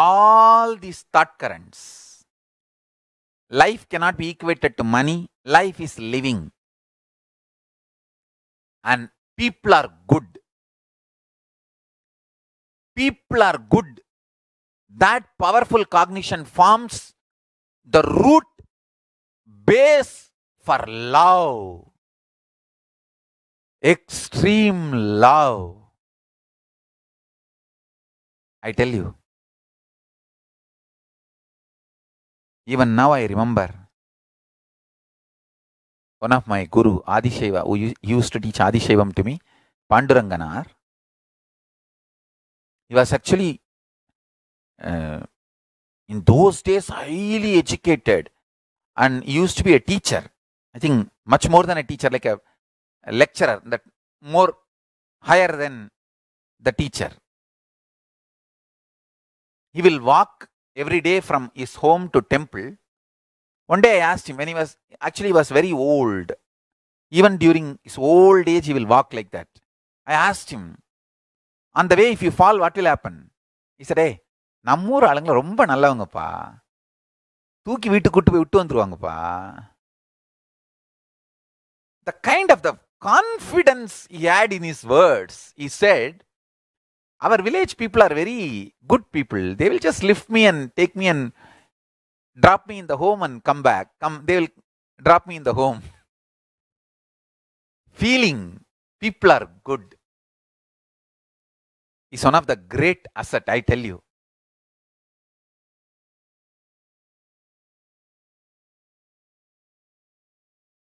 all these thought currents. Life cannot be equated to money, life is living. And people are good. People are good. That powerful cognition forms the root base for love. Extreme love. I tell you Even now I remember one of my guru, Adishaiva, who used to teach Adishaivam to me, Panduranganar. He was actually, uh, in those days, highly educated and used to be a teacher. I think much more than a teacher, like a, a lecturer, that more higher than the teacher. He will walk every day from his home to temple. One day I asked him when he was actually he was very old. Even during his old age, he will walk like that. I asked him, on the way, if you fall, what will happen? He said, hey, நம்ம ஊர் ஆளுங்களை ரொம்ப நல்லவங்கப்பா தூக்கி வீட்டுக்கு கூட்டு போய் விட்டு வந்துருவாங்கப்பா the kind of the confidence had in his words I said our village people are very good people. They will just lift me and take me and drop me in the home and come back. Come, they will drop me in the home. Feeling people are good is one of the great asset, I tell you.